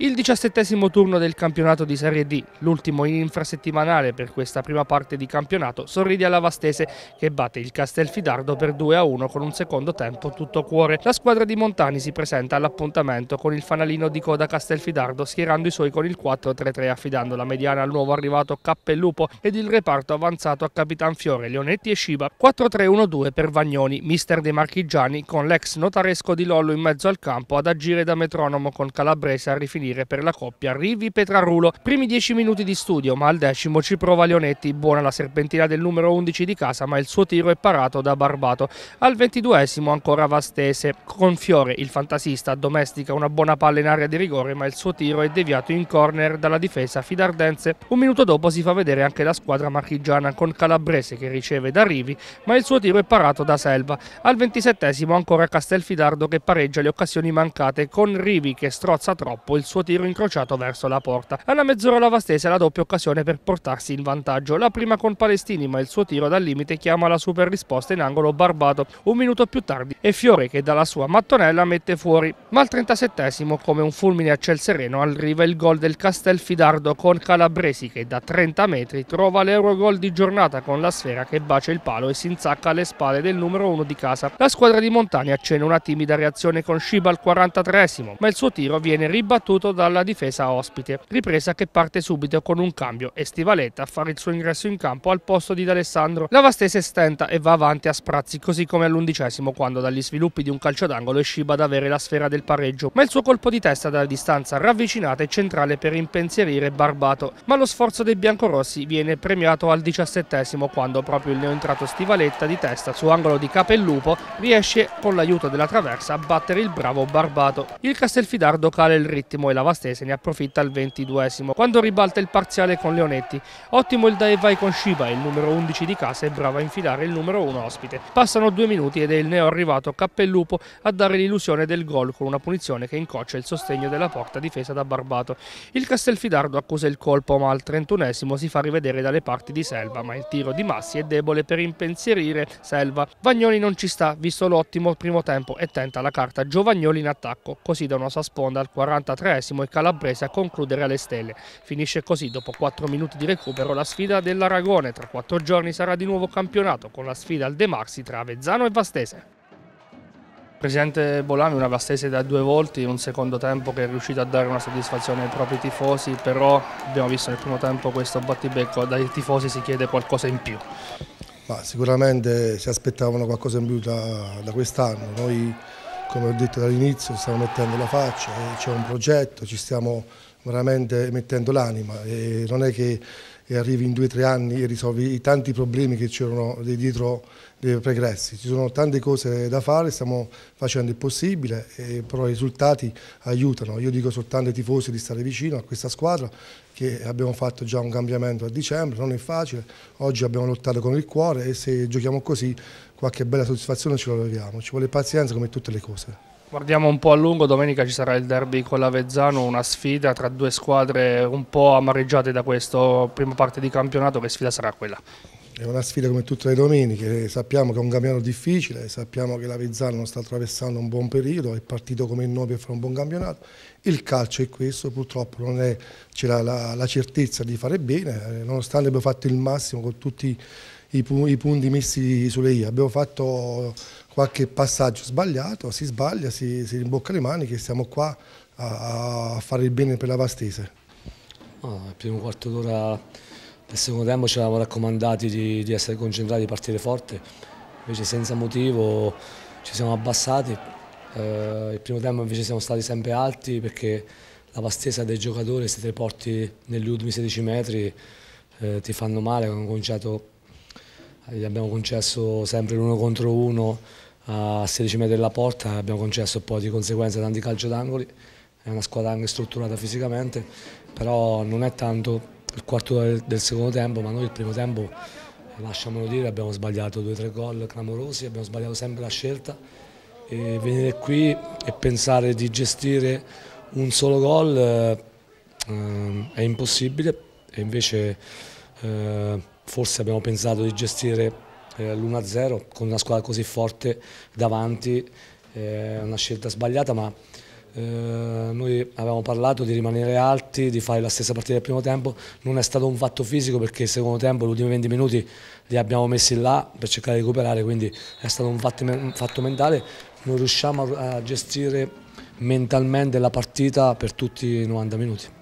Il diciassettesimo turno del campionato di Serie D, l'ultimo infrasettimanale per questa prima parte di campionato, sorride alla Vastese che batte il Castelfidardo per 2-1 con un secondo tempo tutto cuore. La squadra di Montani si presenta all'appuntamento con il fanalino di coda Castelfidardo schierando i suoi con il 4-3-3 affidando la mediana al nuovo arrivato Cappellupo ed il reparto avanzato a Capitan Fiore, Leonetti e Sciba 4-3-1-2 per Vagnoni, mister dei marchigiani con l'ex notaresco di Lollo in mezzo al campo ad agire da metronomo con Calabrese a rifinire servire per la coppia Rivi-Petrarulo. Primi dieci minuti di studio, ma al decimo ci prova Leonetti, buona la serpentina del numero 11 di casa, ma il suo tiro è parato da Barbato. Al ventiduesimo ancora Vastese, con Fiore il fantasista domestica una buona palla in area di rigore, ma il suo tiro è deviato in corner dalla difesa fidardense. Un minuto dopo si fa vedere anche la squadra marchigiana con Calabrese che riceve da Rivi, ma il suo tiro è parato da Selva. Al ventisettesimo ancora Castelfidardo che pareggia le occasioni mancate con Rivi che strozza troppo il suo suo tiro incrociato verso la porta. Alla mezz'ora lavastese ha la doppia occasione per portarsi in vantaggio, la prima con Palestini ma il suo tiro dal limite chiama la super risposta in angolo Barbato un minuto più tardi è Fiore che dalla sua mattonella mette fuori. Ma al 37 esimo come un fulmine a ciel sereno arriva il gol del Castelfidardo con Calabresi che da 30 metri trova l'Eurogol di giornata con la sfera che bacia il palo e si insacca alle spalle del numero 1 di casa. La squadra di Montani accena una timida reazione con Sciba al 43 esimo ma il suo tiro viene ribattuto prodotto dalla difesa ospite. Ripresa che parte subito con un cambio e Stivaletta a fare il suo ingresso in campo al posto di D'Alessandro. La Vastese stenta e va avanti a sprazzi così come all'undicesimo quando dagli sviluppi di un calcio d'angolo è ad avere la sfera del pareggio. Ma il suo colpo di testa dalla distanza ravvicinata è centrale per impensierire Barbato. Ma lo sforzo dei biancorossi viene premiato al diciassettesimo quando proprio il neoentrato Stivaletta di testa su angolo di Capellupo riesce con l'aiuto della traversa a battere il bravo Barbato. Il Castelfidardo cala il ritmo Samuele Lavastese ne approfitta al 22esimo, quando ribalta il parziale con Leonetti. Ottimo il dai vai con Shiba, il numero 11 di casa e bravo a infilare il numero 1 ospite. Passano due minuti ed è il neo arrivato Cappellupo a dare l'illusione del gol con una punizione che incoccia il sostegno della porta difesa da Barbato. Il Castelfidardo accusa il colpo ma al 31esimo si fa rivedere dalle parti di Selva, ma il tiro di Massi è debole per impensierire Selva. Vagnoli non ci sta, visto l'ottimo primo tempo e tenta la carta Giovagnoli in attacco, così da una sua sponda al 43 diciannovesimo e Calabrese a concludere alle stelle. Finisce così dopo 4 minuti di recupero la sfida dell'Aragone. Tra 4 giorni sarà di nuovo campionato con la sfida al De Maxi tra Avezzano e Vastese. Presidente Bolami, una Vastese da due volti, un secondo tempo che è riuscito a dare una soddisfazione ai propri tifosi, però abbiamo visto nel primo tempo questo battibecco, dai tifosi si chiede qualcosa in più. Ma sicuramente si aspettavano qualcosa in più da, da quest'anno, noi come ho detto dall'inizio, stiamo mettendo la faccia, eh, c'è un progetto, ci stiamo veramente mettendo l'anima e non è che eh, arrivi in due o tre anni e risolvi i tanti problemi che c'erano dietro dei pregressi. Ci sono tante cose da fare, stiamo facendo il possibile, però i risultati aiutano. Io dico soltanto ai tifosi di stare vicino a questa squadra che abbiamo fatto già un cambiamento a dicembre, non è facile, oggi abbiamo lottato con il cuore e se giochiamo così qualche bella soddisfazione ce la troviamo, ci vuole pazienza come tutte le cose. Guardiamo un po' a lungo, domenica ci sarà il derby con l'Avezzano, una sfida tra due squadre un po' amareggiate da questa prima parte di campionato, che sfida sarà quella? È una sfida come tutte le domeniche, sappiamo che è un campionato difficile, sappiamo che l'Avezzano sta attraversando un buon periodo, è partito come il noi per fare un buon campionato, il calcio è questo, purtroppo non c'è la, la, la certezza di fare bene, eh, nonostante abbiamo fatto il massimo con tutti i i, i punti messi sulle I. Abbiamo fatto qualche passaggio sbagliato, si sbaglia, si, si rimbocca le maniche e siamo qua a, a, fare il bene per la Vastese. Ah, il primo quarto d'ora del secondo tempo ci eravamo raccomandati di, di essere concentrati di partire forte, invece senza motivo ci siamo abbassati, eh, il primo tempo invece siamo stati sempre alti perché la vastesa dei giocatori se te porti negli ultimi 16 metri eh, ti fanno male, hanno cominciato concetto gli abbiamo concesso sempre l'uno contro uno a 16 metri della porta, abbiamo concesso poi di conseguenza tanti calcio d'angoli, è una squadra anche strutturata fisicamente, però non è tanto il quarto del secondo tempo, ma noi il primo tempo, lasciamolo dire, abbiamo sbagliato due o tre gol clamorosi, abbiamo sbagliato sempre la scelta e venire qui e pensare di gestire un solo gol eh, è impossibile e invece... Eh, forse abbiamo pensato di gestire eh, l'1-0 con una squadra così forte davanti, è eh, una scelta sbagliata ma eh, noi avevamo parlato di rimanere alti, di fare la stessa partita del primo tempo, non è stato un fatto fisico perché il secondo tempo, gli ultimi 20 minuti li abbiamo messi là per cercare di recuperare, quindi è stato un fatto, un fatto mentale, non riusciamo a gestire mentalmente la partita per tutti i 90 minuti.